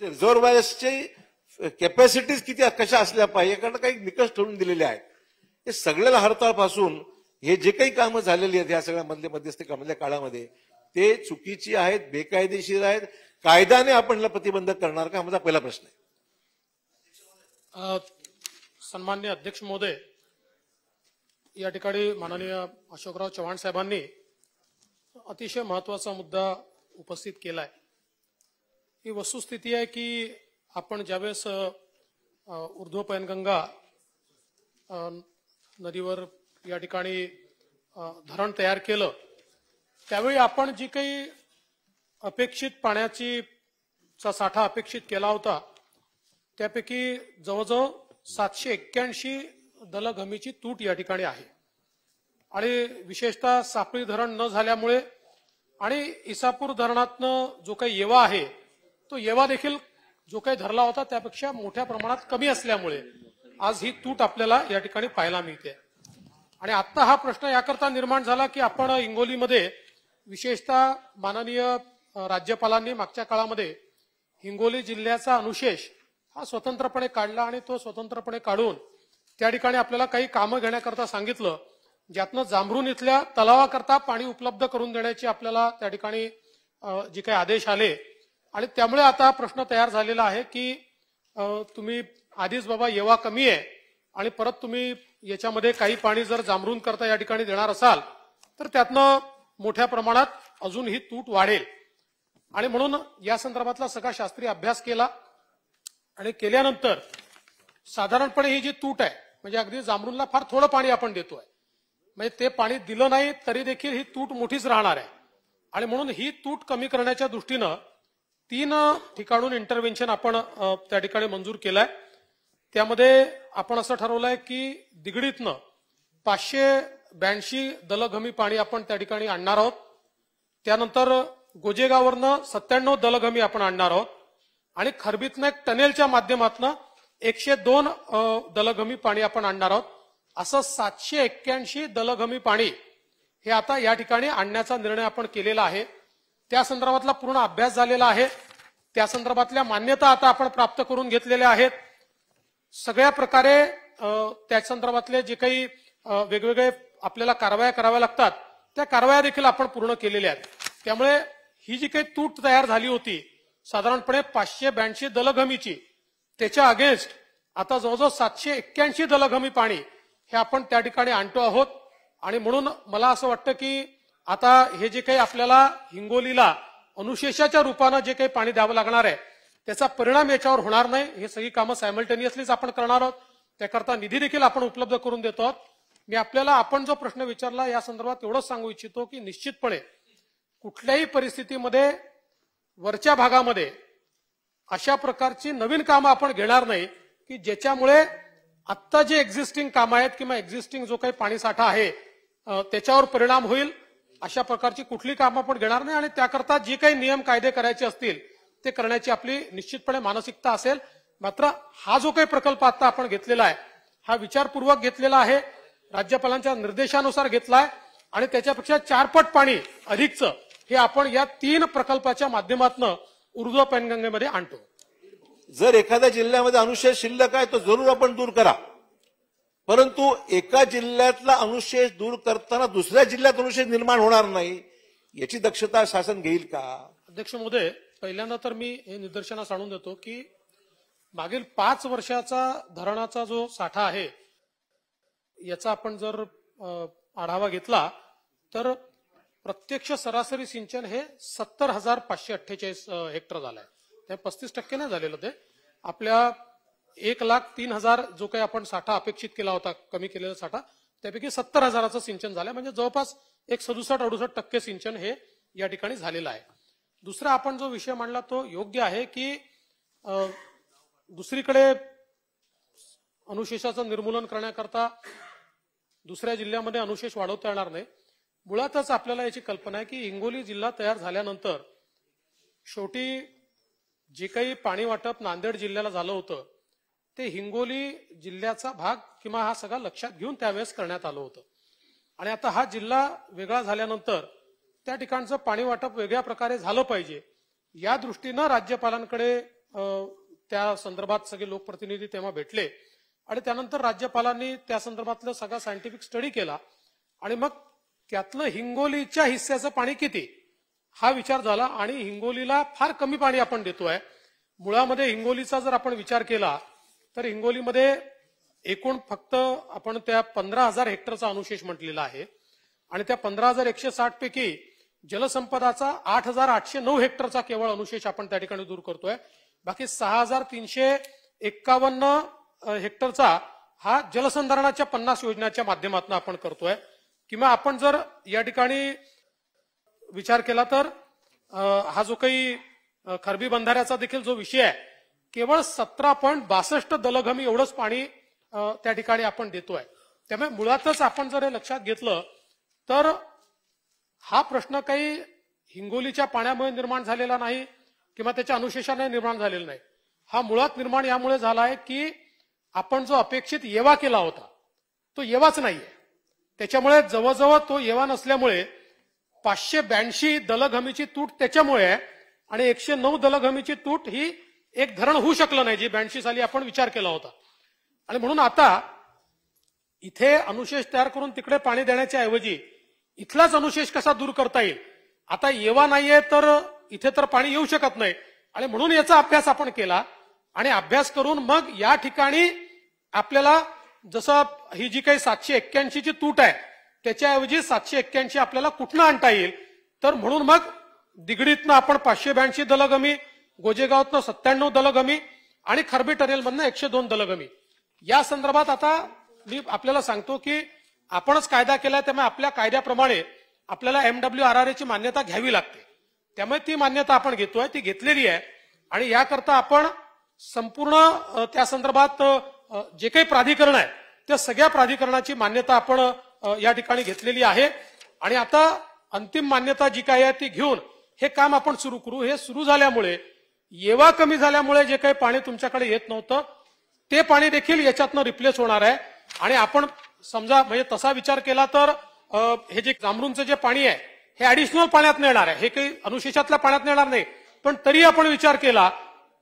म्हणजे reserve capacities किती कशा असल्या पाहिजे कारण काही निकष ठरून दिलेले आहेत हे सगळ्याला हरताळपासून हे जे काही कामं झालेली आहेत या सगळ्या मधले मध्यस्थी कामातल्या काळामध्ये ते चुकीची आहेत बेकायदेशीर आहेत कायद्याने आपण प्रतिबंधक प्रतिबंध करणार का माझा पहिला प्रश्न आहे सन्मान्य अध्यक्ष महोदय या ठिकाणी माननीय अशोकराव चव्हाण साहेबांनी अतिशय महत्वाचा मुद्दा उपस्थित केलाय ही वस्तुस्थिती आहे की आपण ज्यावेळेस ऊर्ध्व पैनगंगा नदीवर या ठिकाणी धरण तयार केलं त्यावेळी आपण जी काही अपेक्षित पाण्याची चा साठा अपेक्षित केला होता त्यापैकी जवळजवळ सातशे एक्क्याऐंशी दलघमीची तूट या ठिकाणी आहे आणि विशेषतः सापळी धरण न झाल्यामुळे आणि इसापूर धरणातनं जो काही येवा आहे तो येवा देखील जो काही धरला होता त्यापेक्षा मोठ्या प्रमाणात कमी असल्यामुळे आज ही तूट आपल्याला या ठिकाणी पाहायला मिळते आणि आता हा प्रश्न याकरता निर्माण झाला की आपण हिंगोलीमध्ये विशेषतः माननीय राज्यपालांनी मागच्या काळामध्ये हिंगोली जिल्ह्याचा अनुशेष हा स्वतंत्रपणे काढला आणि तो स्वतंत्रपणे काढून त्या ठिकाणी आपल्याला काही कामं घेण्याकरता सांगितलं ज्यातनं जांभरून इथल्या तलावाकरता पाणी उपलब्ध करून देण्याची आपल्याला त्या ठिकाणी जे काही आदेश आले आणि त्यामुळे आता प्रश्न तयार झालेला आहे की तुम्ही आधीच बाबा येवा कमी आहे आणि परत तुम्ही याच्यामध्ये काही पाणी जर जांभरून करता या ठिकाणी देणार असाल तर त्यातनं मोठ्या प्रमाणात अजून ही तूट वाढेल आणि म्हणून या संदर्भातला सगळा शास्त्रीय अभ्यास केला आणि केल्यानंतर साधारणपणे ही जी तूट आहे म्हणजे अगदी जांभरूनला फार थोडं पाणी आपण देतोय म्हणजे ते पाणी दिलं नाही तरी देखील ही तूट मोठीच राहणार आहे आणि म्हणून ही तूट कमी करण्याच्या दृष्टीनं तीन ठिकाणून इंटरव्हेन्शन आपण त्या ठिकाणी मंजूर केलाय त्यामध्ये आपण असं ठरवलंय की दिगडीतनं पाचशे ब्याऐंशी दलघमी पाणी आपण त्या ठिकाणी आणणार आहोत त्यानंतर गोजेगावरनं सत्त्याण्णव दलघमी आपण आणणार आहोत आणि खरबीतनं एक टनेलच्या माध्यमातून एकशे दोन दलघमी पाणी आपण आणणार आहोत असं सातशे एक्क्याऐंशी दलघमी पाणी हे आता या ठिकाणी आणण्याचा निर्णय आपण केलेला आहे त्या संदर्भातला पूर्ण अभ्यास झालेला आहे त्या संदर्भातल्या मान्यता आता आपण प्राप्त करून घेतलेल्या आहेत सगळ्या प्रकारे त्या संदर्भातले जे काही वेगवेगळे आपल्याला कारवाया कराव्या लागतात त्या कारवाया देखील आपण पूर्ण केलेल्या आहेत त्यामुळे ही जी काही तूट तयार झाली होती साधारणपणे पाचशे ब्याऐंशी दलघमीची त्याच्या अगेन्स्ट आता जवळजवळ सातशे एक्क्याऐंशी दलघमी पाणी हे आपण त्या ठिकाणी आणतो आहोत आणि म्हणून मला असं वाटतं की आता हे जे काही आपल्याला हिंगोलीला अनुशेषाच्या रूपानं जे काही पाणी द्यावं लागणार आहे त्याचा परिणाम याच्यावर होणार नाही हे सगळी कामं सायमल्टेनियसलीच आपण करणार आहोत त्याकरता निधी देखील आपण उपलब्ध करून देतो आहोत मी आपल्याला आपण जो प्रश्न विचारला या संदर्भात एवढंच सांगू इच्छितो की निश्चितपणे कुठल्याही परिस्थितीमध्ये वरच्या भागामध्ये अशा प्रकारची नवीन कामं आपण घेणार नाही की ज्याच्यामुळे आत्ता जे एक्झिस्टिंग कामं आहेत किंवा एक्झिस्टिंग जो काही पाणीसाठा आहे त्याच्यावर परिणाम होईल अशा प्रकारची कुठली कामं आपण घेणार नाही आणि त्याकरता जे काही नियम कायदे करायचे असतील ते करण्याची आपली निश्चितपणे मानसिकता असेल मात्र हा जो काही प्रकल्प आता आपण घेतलेला आहे हा विचारपूर्वक घेतलेला आहे राज्यपालांच्या निर्देशानुसार घेतला आणि त्याच्यापेक्षा चारपट पाणी अधिकचं हे आपण या तीन प्रकल्पाच्या माध्यमातून ऊर्जा पैनगंगेमध्ये आणतो जर एखाद्या जिल्ह्यामध्ये अनुशय शिल्लक आहे तो जरूर आपण दूर करा परंतु एका जिल्ह्यातला अनुशेष दूर करताना दुसऱ्या जिल्ह्यात अनुशेष निर्माण होणार नाही याची दक्षता शासन घेईल का अध्यक्ष महोदय पहिल्यांदा तर मी हे निदर्शनास आणून देतो की मागील पाच वर्षाचा धरणाचा जो साठा आहे याचा आपण जर आढावा घेतला तर प्रत्यक्ष सरासरी सिंचन हे सत्तर हजार पाचशे अठ्ठेचाळीस हेक्टर झालं त्या पस्तीस टक्के नाही झालेलं ते आपल्या एक लाख तीन हजार जो काही आपण साठा अपेक्षित केला होता कमी केलेला साठा त्यापैकी सत्तर हजाराचं सिंचन झालं म्हणजे जवळपास एक सदुसष्ट अडुसष्ट टक्के सिंचन हे या ठिकाणी झालेलं आहे दुसरा आपण जो विषय मांडला तो योग्य आहे की दुसरीकडे अनुशेषाचं निर्मूलन करण्याकरता दुसऱ्या जिल्ह्यामध्ये अनुशेष वाढवता येणार नाही मुळातच आपल्याला याची कल्पना आहे की हिंगोली जिल्हा तयार झाल्यानंतर शेवटी जे काही पाणी वाटप नांदेड जिल्ह्याला झालं होतं ते हिंगोली जिल्ह्याचा भाग किंवा हा सगळा लक्षात घेऊन त्यावेळेस करण्यात आलं होतं आणि आता हा जिल्हा वेगळा झाल्यानंतर त्या ठिकाणचं पाणी वाटप वेगळ्या प्रकारे झालं पाहिजे या दृष्टीनं राज्यपालांकडे त्या संदर्भात सगळे लोकप्रतिनिधी तेव्हा भेटले आणि त्यानंतर राज्यपालांनी त्या संदर्भातलं सगळा सायंटिफिक स्टडी केला आणि मग त्यातलं हिंगोलीच्या हिस्स्याचं पाणी किती हा विचार झाला आणि हिंगोलीला फार कमी पाणी आपण देतोय मुळामध्ये हिंगोलीचा जर आपण विचार केला तर हिंगोलीमध्ये एकूण फक्त आपण त्या पंधरा हजार हेक्टरचा अनुशेष म्हटलेला आहे आणि त्या पंधरा हजार एकशे साठ पैकी जलसंपदाचा आठ हजार आठशे नऊ हेक्टरचा केवळ अनुशेष आपण त्या ठिकाणी दूर करतोय बाकी सहा हजार तीनशे एक्कावन्न हेक्टरचा हा जलसंधारणाच्या पन्नास योजनाच्या माध्यमातून आपण करतोय किंवा आपण जर या ठिकाणी विचार केला तर हा जो काही खरबी बंधाऱ्याचा देखील जो विषय आहे केवळ सतरा पॉईंट बासष्ट दलघमी एवढंच पाणी त्या ठिकाणी आपण देतोय त्यामुळे मुळातच आपण जर हे लक्षात घेतलं तर हा प्रश्न काही हिंगोलीच्या पाण्यामुळे निर्माण झालेला नाही किंवा त्याच्या अनुशेषाने निर्माण झालेला नाही हा मुळात निर्माण यामुळे झाला आहे की आपण जो अपेक्षित येवा केला होता तो येवाच नाहीये त्याच्यामुळे जवळजवळ तो येवा नसल्यामुळे पाचशे ब्याऐंशी दलघमीची तूट त्याच्यामुळे आहे आणि एकशे नऊ दलघमीची तूट ही एक धरण होऊ शकलं नाही जी ब्याऐंशी साली आपण विचार केला होता आणि म्हणून आता इथे अनुशेष तयार करून तिकडे पाणी देण्याच्या ऐवजी इथलाच अनुशेष कसा दूर करता येईल आता येवा नाहीये तर इथे तर पाणी येऊ शकत नाही आणि म्हणून याचा अभ्यास आपण केला आणि अभ्यास करून मग या ठिकाणी आपल्याला जसं ही जी काही सातशे एक्क्याऐंशीची तूट आहे त्याच्याऐवजी सातशे एक्क्याऐंशी आपल्याला कुठनं आणता येईल तर म्हणून मग दिगडीतनं आपण पाचशे ब्याऐंशी दलगमी गोजेगावातनं सत्त्याण्णव गमी आणि खरबी टनेलमधनं एकशे दोन गमी या संदर्भात आता मी आपल्याला सांगतो की आपणच कायदा केलाय त्यामुळे आपल्या कायद्याप्रमाणे आपल्याला एमडब्ल्यू आर आर एची मान्यता घ्यावी लागते त्यामुळे ती मान्यता आपण घेतोय ती घेतलेली आहे आणि याकरता आपण संपूर्ण त्या संदर्भात जे काही प्राधिकरण आहे त्या सगळ्या प्राधिकरणाची मान्यता आपण या ठिकाणी घेतलेली आहे आणि आता अंतिम मान्यता जी काय आहे ती घेऊन हे काम आपण सुरू करू हे सुरू झाल्यामुळे येवा कमी झाल्यामुळे जे काही पाणी तुमच्याकडे येत नव्हतं ते पाणी देखील याच्यातनं रिप्लेस होणार आहे आणि आपण समजा म्हणजे तसा विचार केला तर हे जे जांभरूंचं जे पाणी आहे हे ऍडिशनल पाण्यात नेणार आहे हे काही अनुशेषातल्या पाण्यात नेणार नाही पण तरी आपण विचार केला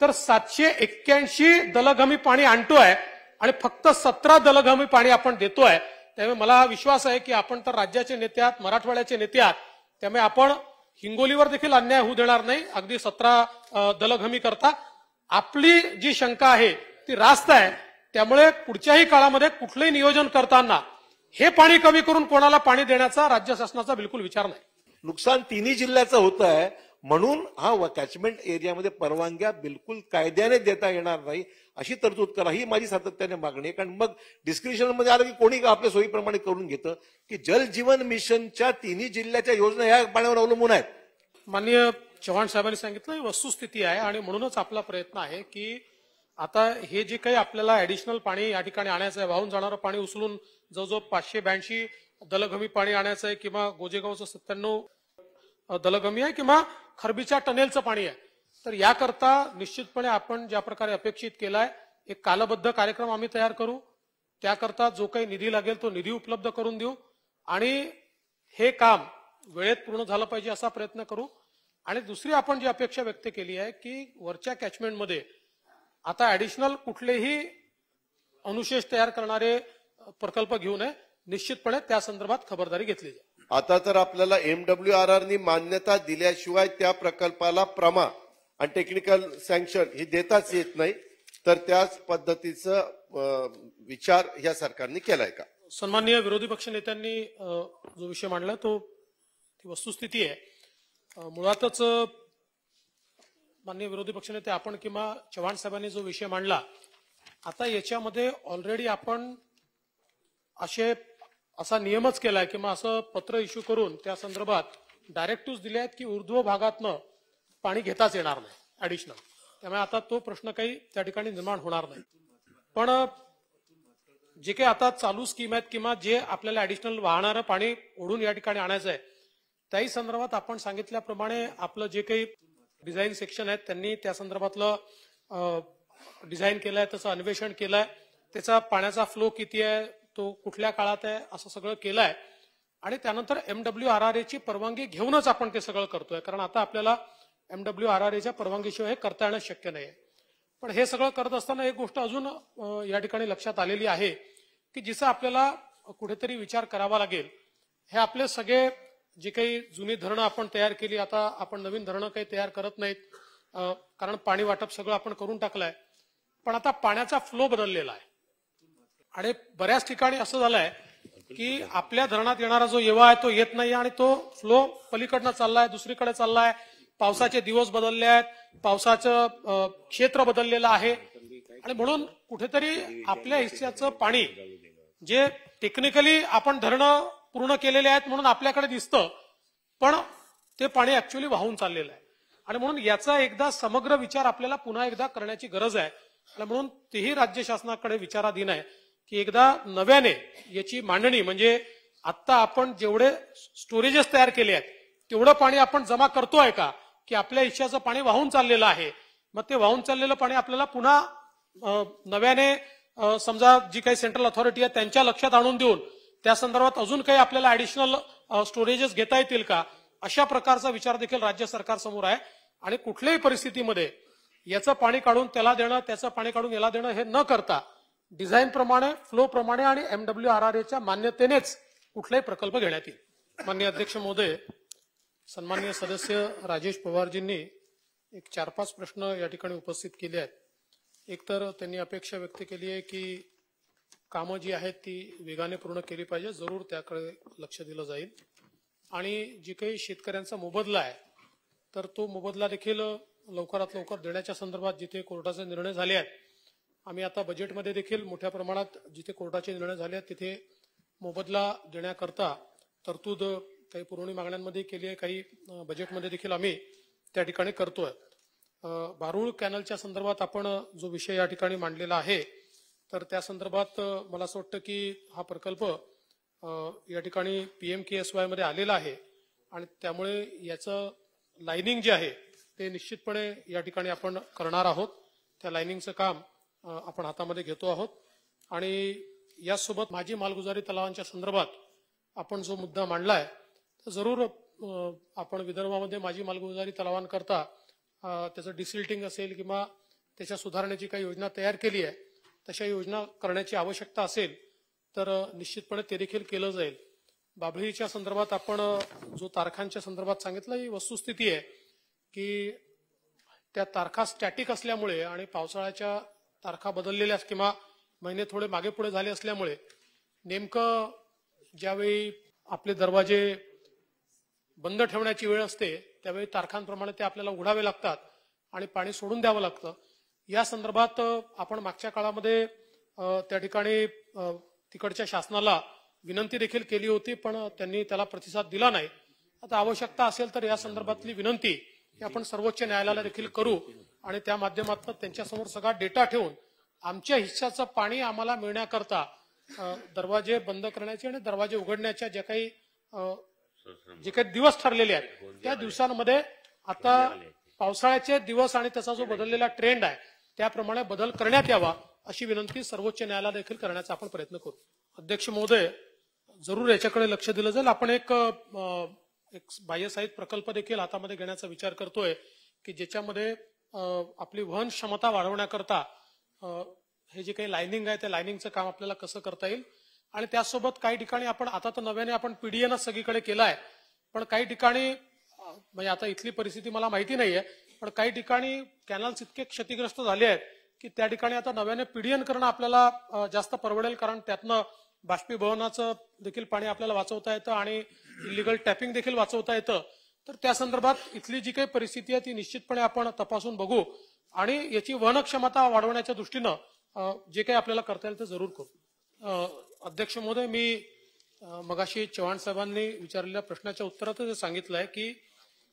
तर सातशे एक्क्याऐंशी दलघमी पाणी आणतोय आणि फक्त सतरा दलघमी पाणी आपण देतोय त्यामुळे मला विश्वास आहे की आपण तर राज्याचे नेते आहात मराठवाड्याचे नेते आहात त्यामुळे आपण हिंगोलीवर देखील अन्याय होऊ देणार नाही अगदी सतरा दलघमी करता आपली जी शंका आहे ती रास्त आहे त्यामुळे पुढच्याही काळामध्ये कुठलंही नियोजन करताना हे पाणी कमी करून कोणाला पाणी देण्याचा राज्य शासनाचा बिलकुल विचार नाही नुकसान तिन्ही जिल्ह्याचं होत आहे म्हणून हा कॅचमेंट एरियामध्ये परवानग्या बिलकुल कायद्याने देता येणार नाही अशी तरतूद करा ही माझी सातत्याने मागणी आहे कारण मग डिस्क्रिप्शनमध्ये आलं की कोणी का आपल्या सोयीप्रमाणे करून घेतं की जल जीवन मिशनच्या तिन्ही जिल्ह्याच्या योजना या पाण्यावर अवलंबून आहेत माननीय चव्हाण साहेबांनी सांगितलं वस्तुस्थिती आहे आणि म्हणूनच आपला प्रयत्न आहे की आता हे जे काही आपल्याला ऍडिशनल पाणी या ठिकाणी आणायचं आहे वाहून जाणारं पाणी उचलून जवळजवळ पाचशे ब्याऐंशी दलघमी पाणी आणायचं आहे किंवा गोजेगावचं सत्त्याण्णव दलगमी आहे किंवा खरबीच्या टनेलचं पाणी आहे तर याकरता निश्चितपणे आपण ज्या प्रकारे अपेक्षित केलाय एक कालबद्ध कार्यक्रम आम्ही तयार करू त्याकरता जो काही निधी लागेल तो निधी उपलब्ध करून देऊ आणि हे काम वेळेत पूर्ण झालं पाहिजे असा प्रयत्न करू आणि दुसरी आपण जी अपेक्षा व्यक्त केली आहे की वरच्या कॅचमेंटमध्ये आता ऍडिशनल कुठलेही अनुशेष तयार करणारे प्रकल्प घेऊ नये निश्चितपणे त्या संदर्भात खबरदारी घेतली आहे आता तर आपल्याला एमडब्ल्यू आर आरनी मान्यता दिल्याशिवाय त्या प्रकल्पाला प्रमा आणि टेक्निकल सँक्शन ही देताच येत नाही तर त्याच पद्धतीचं विचार या सरकारने केलाय का सन्मान्य विरोधी पक्ष नेत्यांनी जो विषय मांडला तो ती वस्तुस्थिती आहे मुळातच मान्य विरोधी पक्षनेते आपण किंवा चव्हाण साहेबांनी जो विषय मांडला आता याच्यामध्ये ऑलरेडी आपण असे असा नियमच केलाय किंवा असं पत्र इश्यू करून त्या संदर्भात डायरेक्टिव्ह दिले आहेत की ऊर्ध्व भागातनं पाणी घेताच येणार नाही ऍडिशनल त्यामुळे आता तो प्रश्न काही त्या ठिकाणी निर्माण होणार नाही पण जे काही आता चालू स्कीम आहेत किंवा जे आपल्याला ऍडिशनल वाहणारं पाणी ओढून या ठिकाणी आणायचं आहे त्याही संदर्भात आपण सांगितल्याप्रमाणे आपलं जे काही डिझाईन सेक्शन आहेत त्यांनी त्या संदर्भातलं डिझाईन केलंय त्याचं अन्वेषण केलंय त्याचा पाण्याचा फ्लो किती आहे तो कुठल्या काळात आहे असं सगळं केलं आहे आणि त्यानंतर एमडब्ल्यू आर आर एची परवानगी घेऊनच आपण ते सगळं करतोय कारण आता आपल्याला एमडब्ल्यू आर आर एच्या परवानगीशिवाय हे करता येणं शक्य नाही पण हे सगळं करत असताना एक गोष्ट अजून या ठिकाणी लक्षात आलेली आहे की जिचा आपल्याला कुठेतरी विचार करावा लागेल हे आपले सगळे जे काही जुनी धरणं आपण तयार केली आता आपण नवीन धरणं काही तयार करत नाहीत कारण पाणी वाटप सगळं आपण करून टाकलंय पण आता पाण्याचा फ्लो बदललेला आहे आणि बऱ्याच ठिकाणी असं झालंय की आपल्या धरणात येणारा जो येवा आहे तो येत नाही आणि तो फ्लो पलीकडनं चाललाय दुसरीकडे चाललाय पावसाचे दिवस बदलले आहेत पावसाचं क्षेत्र बदललेलं आहे आणि म्हणून कुठेतरी आपल्या हिस्स्याचं पाणी जे टेक्निकली आपण धरणं पूर्ण केलेले आहेत म्हणून आपल्याकडे दिसतं पण ते पाणी ऍक्च्युली वाहून चाललेलं आहे आणि म्हणून याचा एकदा समग्र विचार आपल्याला पुन्हा एकदा करण्याची गरज आहे आणि म्हणून तेही राज्य शासनाकडे विचाराधीन आहे की एकदा नव्याने याची मांडणी म्हणजे आत्ता आपण जेवढे स्टोरेजेस तयार केले आहेत तेवढं पाणी आपण जमा करतोय का की आपल्या इच्छाचं पाणी वाहून चाललेलं आहे मग ते वाहून चाललेलं पाणी आपल्याला पुन्हा नव्याने समजा जी काही सेंट्रल अथॉरिटी आहे त्यांच्या लक्षात आणून देऊन त्या संदर्भात अजून काही आपल्याला ऍडिशनल स्टोरेजेस घेता येतील का अशा प्रकारचा विचार देखील राज्य सरकार समोर आहे आणि कुठल्याही परिस्थितीमध्ये याचं पाणी काढून त्याला देणं त्याचं पाणी काढून याला देणं हे न करता फ्लो प्रमाणे आणि एमडब्ल्यू आर आर एच्या मान्यतेनेच कुठलाही प्रकल्प घेण्यात येईल मान्य अध्यक्ष महोदय सन्मान्य सदस्य राजेश पवारजींनी एक चार पाच प्रश्न या ठिकाणी उपस्थित केले आहेत एकतर त्यांनी अपेक्षा व्यक्त केली आहे की कामं जी आहेत ती वेगाने पूर्ण केली पाहिजे जरूर त्याकडे लक्ष दिलं जाईल आणि जी काही शेतकऱ्यांचा मोबदला आहे तर तो मोबदला देखील लवकरात लवकर देण्याच्या संदर्भात जिथे कोर्टाचे निर्णय झाले आहेत आम्ही आता बजेटमध्ये देखील मोठ्या प्रमाणात जिथे कोर्टाचे निर्णय झाले आहेत तिथे मोबदला देण्याकरता तरतूद काही पुरवणी मागण्यांमध्ये केली आहे काही बजेटमध्ये देखील आम्ही त्या ठिकाणी करतोय बारुळ कॅनलच्या संदर्भात आपण जो विषय या ठिकाणी मांडलेला आहे तर त्या संदर्भात मला असं वाटतं की हा प्रकल्प या ठिकाणी P M K S Y मध्ये आलेला आहे आणि त्यामुळे याचं लाइनिंग जे आहे ते निश्चितपणे या ठिकाणी आपण करणार आहोत त्या लाइनिंगचं काम आपण हातामध्ये घेतो आहोत आणि यासोबत माझी मालगुजारी तलावांच्या संदर्भात आपण जो मुद्दा मांडलाय तर जरूर आपण विदर्भामध्ये माझी मालगुजारी तलावांकरता त्याचं डिसिल्टिंग असेल किंवा त्याच्या सुधारण्याची काही योजना तयार केली आहे तशा योजना करण्याची आवश्यकता असेल तर निश्चितपणे ते देखील केलं जाईल बाभळीच्या संदर्भात आपण जो तारखांच्या संदर्भात सांगितलं ही वस्तुस्थिती आहे की त्या तारखा स्टॅटिक असल्यामुळे आणि पावसाळ्याच्या तारखा बदललेल्या किंवा महिने थोडे मागे पुढे झाले असल्यामुळे नेमकं ज्यावेळी आपले दरवाजे बंद ठेवण्याची वेळ असते त्यावेळी तारखांप्रमाणे ते आपल्याला उघडावे लागतात आणि पाणी सोडून द्यावं लागतं या संदर्भात आपण मागच्या काळामध्ये त्या ठिकाणी तिकडच्या शासनाला विनंती देखील केली होती पण त्यांनी त्याला प्रतिसाद दिला नाही आता आवश्यकता असेल तर या संदर्भातली विनंती आपण सर्वोच्च न्यायालयाला देखील करू आणि त्या माध्यमातून त्यांच्यासमोर सगळा डेटा ठेवून आमच्या हिश्शाचं पाणी आम्हाला मिळण्याकरता दरवाजे बंद करण्याचे आणि दरवाजे उघडण्याच्या ज्या काही जे काही दिवस ठरलेले आहेत त्या दिवसांमध्ये आता पावसाळ्याचे दिवस आणि त्याचा जो बदललेला ट्रेंड आहे त्याप्रमाणे बदल करण्यात यावा अशी विनंती सर्वोच्च न्यायालयाला देखील करण्याचा आपण प्रयत्न करू अध्यक्ष महोदय जरूर याच्याकडे लक्ष दिलं जाईल आपण एक एक बाह्यसाहित प्रकल्प देखील हातामध्ये घेण्याचा विचार करतोय की ज्याच्यामध्ये आपली वहन क्षमता वाढवण्याकरता हे जे काही लायनिंग आहे त्या लायनिंगचं काम आपल्याला कसं करता येईल आणि त्यासोबत काही ठिकाणी आपण आता तर नव्याने आपण पीडीएन सगळीकडे केलं आहे पण काही ठिकाणी म्हणजे आता इथली परिस्थिती मला माहिती नाहीये पण काही ठिकाणी कॅनल्स इतके क्षतिग्रस्त झाले आहेत की त्या ठिकाणी आता नव्याने पीडीएन करणं आपल्याला जास्त परवडेल कारण त्यातनं बाष्पीभवनाचं देखील पाणी आपल्याला वाचवता येतं आणि इलिगल टॅपिंग देखील वाचवता येतं तर त्या संदर्भात इथली जी काही परिस्थिती आहे ती निश्चितपणे आपण तपासून बघू आणि याची वहनक्षमता वाढवण्याच्या दृष्टीनं जे काही आपल्याला करता येईल ते जरूर करू अध्यक्ष महोदय मी मगाशी चव्हाण साहेबांनी विचारलेल्या प्रश्नाच्या उत्तरातच सांगितलं आहे की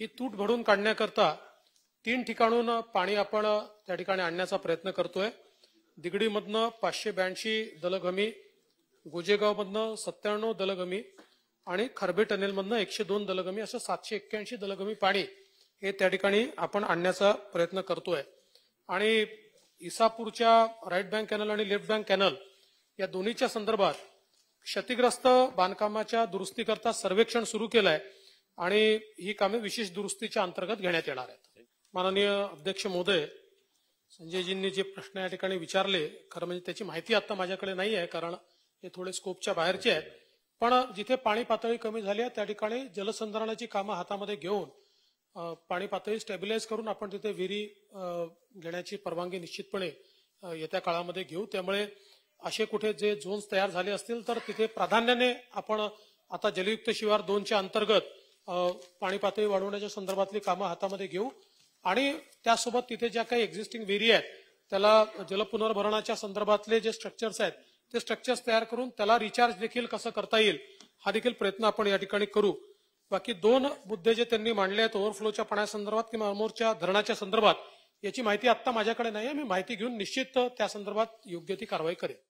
ही तूट भरून काढण्याकरता तीन ठिकाणून पाणी आपण त्या ठिकाणी आणण्याचा प्रयत्न करतोय दिगडीमधनं पाचशे ब्याऐंशी दलगमी गोजेगावमधनं सत्त्याण्णव दलगमी आणि खरबे टनेलमधनं एकशे दोन दलगमी असं सातशे एक्क्याऐंशी दलगमी पाणी हे त्या ठिकाणी आपण आणण्याचा प्रयत्न करतोय आणि इसापूरच्या राईट बँक कॅनल आणि लेफ्ट बँक कॅनल या दोन्हीच्या संदर्भात क्षतिग्रस्त बांधकामाच्या दुरुस्तीकरता सर्वेक्षण सुरू केलंय आणि ही कामे विशेष दुरुस्तीच्या अंतर्गत घेण्यात येणार आहेत माननीय अध्यक्ष महोदय संजयजींनी जे प्रश्न या ठिकाणी विचारले खरं म्हणजे त्याची माहिती आता माझ्याकडे नाही आहे कारण हे थोडे स्कोपच्या बाहेरचे आहेत पण जिथे पाणी पातळी कमी झाली आहे त्या ठिकाणी जलसंधारणाची कामं हातामध्ये घेऊन पाणी पातळी स्टॅबिलाइज करून आपण तिथे विहिरी घेण्याची परवानगी निश्चितपणे येत्या काळामध्ये घेऊ त्यामुळे असे कुठे जे झोन्स तयार झाले असतील तर तिथे प्राधान्याने आपण आता जलयुक्त शिवार दोनच्या अंतर्गत पाणी पातळी वाढवण्याच्या संदर्भातली कामं हातामध्ये घेऊ आणि त्यासोबत तिथे ज्या काही एक्झिस्टिंग विहिरी आहेत त्याला जलपुनर्भरणाच्या संदर्भातले जे स्ट्रक्चर्स आहेत ते स्ट्रक्चर्स तयार करून त्याला रिचार्ज देखील कसं करता येईल हा देखील प्रयत्न आपण या ठिकाणी करू बाकी दोन मुद्दे जे त्यांनी मांडले आहेत ओव्हरफ्लोच्या पाण्यासंदर्भात किंवा अमोरच्या धरणाच्या संदर्भात याची माहिती आता माझ्याकडे नाही आहे मी माहिती घेऊन निश्चित त्या संदर्भात योग्य ती कारवाई करेन